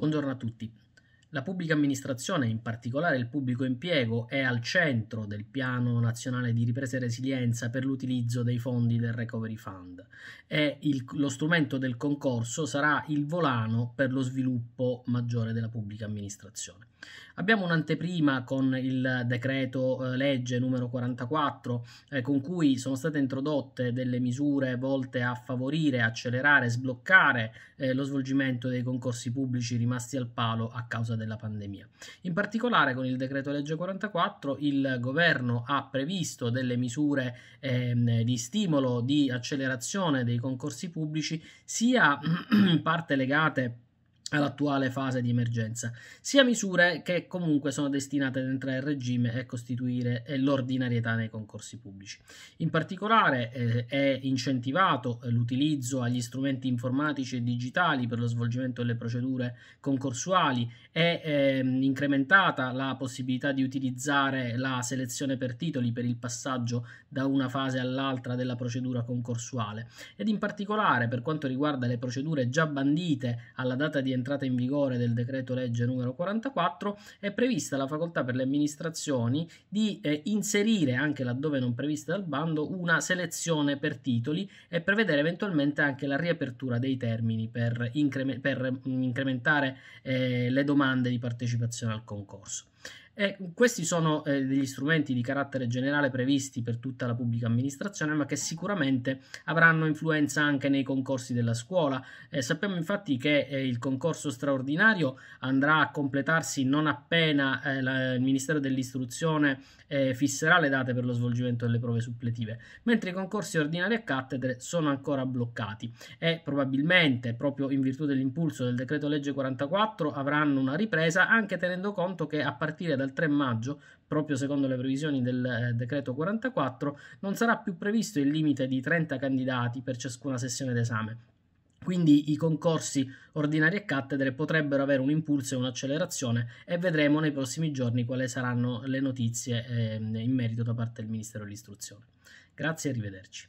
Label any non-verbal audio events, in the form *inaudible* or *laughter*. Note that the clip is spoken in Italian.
Buongiorno a tutti. La pubblica amministrazione, in particolare il pubblico impiego, è al centro del Piano Nazionale di Ripresa e Resilienza per l'utilizzo dei fondi del Recovery Fund e il, lo strumento del concorso sarà il volano per lo sviluppo maggiore della pubblica amministrazione. Abbiamo un'anteprima con il decreto eh, legge numero 44 eh, con cui sono state introdotte delle misure volte a favorire, accelerare, sbloccare eh, lo svolgimento dei concorsi pubblici rimasti al palo a causa della pandemia. In particolare con il decreto legge 44 il governo ha previsto delle misure ehm, di stimolo, di accelerazione dei concorsi pubblici, sia in *clears throat* parte legate all'attuale fase di emergenza, sia misure che comunque sono destinate ad entrare in regime e costituire eh, l'ordinarietà nei concorsi pubblici. In particolare eh, è incentivato eh, l'utilizzo agli strumenti informatici e digitali per lo svolgimento delle procedure concorsuali, è eh, incrementata la possibilità di utilizzare la selezione per titoli per il passaggio da una fase all'altra della procedura concorsuale ed in particolare per quanto riguarda le procedure già bandite alla data di entrata entrata in vigore del decreto legge numero 44, è prevista la facoltà per le amministrazioni di eh, inserire, anche laddove non prevista dal bando, una selezione per titoli e prevedere eventualmente anche la riapertura dei termini per, incre per mm, incrementare eh, le domande di partecipazione al concorso. E eh, questi sono eh, degli strumenti di carattere generale previsti per tutta la pubblica amministrazione, ma che sicuramente avranno influenza anche nei concorsi della scuola. Eh, sappiamo infatti che eh, il concorso straordinario andrà a completarsi non appena eh, la, il Ministero dell'Istruzione eh, fisserà le date per lo svolgimento delle prove suppletive, mentre i concorsi ordinari a cattedre sono ancora bloccati e probabilmente, proprio in virtù dell'impulso del decreto legge 44, avranno una ripresa anche tenendo conto che a partire dal dal 3 maggio, proprio secondo le previsioni del eh, decreto 44, non sarà più previsto il limite di 30 candidati per ciascuna sessione d'esame. Quindi i concorsi ordinari e cattedre potrebbero avere un impulso e un'accelerazione e vedremo nei prossimi giorni quali saranno le notizie ehm, in merito da parte del Ministero dell'Istruzione. Grazie e arrivederci.